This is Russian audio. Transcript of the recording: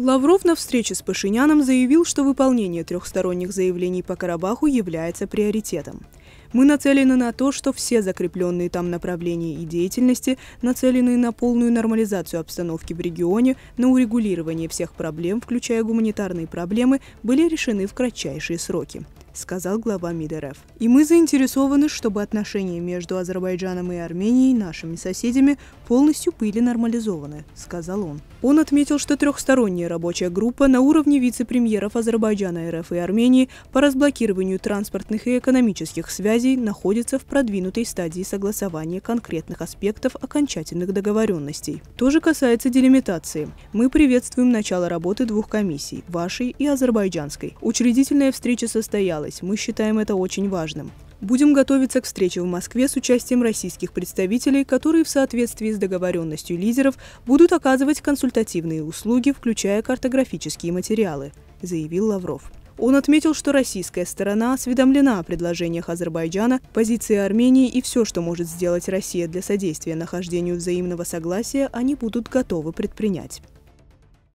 Лавров на встрече с Пашиняном заявил, что выполнение трехсторонних заявлений по Карабаху является приоритетом. Мы нацелены на то, что все закрепленные там направления и деятельности нацеленные на полную нормализацию обстановки в регионе, на урегулирование всех проблем, включая гуманитарные проблемы, были решены в кратчайшие сроки сказал глава МИД РФ. И мы заинтересованы, чтобы отношения между Азербайджаном и Арменией, нашими соседями, полностью были нормализованы, сказал он. Он отметил, что трехсторонняя рабочая группа на уровне вице-премьеров Азербайджана, РФ и Армении по разблокированию транспортных и экономических связей находится в продвинутой стадии согласования конкретных аспектов окончательных договоренностей. То же касается делимитации. Мы приветствуем начало работы двух комиссий – вашей и азербайджанской. Учредительная встреча состоялась понравилось. Мы считаем это очень важным. Будем готовиться к встрече в Москве с участием российских представителей, которые в соответствии с договоренностью лидеров будут оказывать консультативные услуги, включая картографические материалы, заявил Лавров. Он отметил, что российская сторона осведомлена о предложениях Азербайджана, позиции Армении и все, что может сделать Россия для содействия нахождению взаимного согласия, они будут готовы предпринять.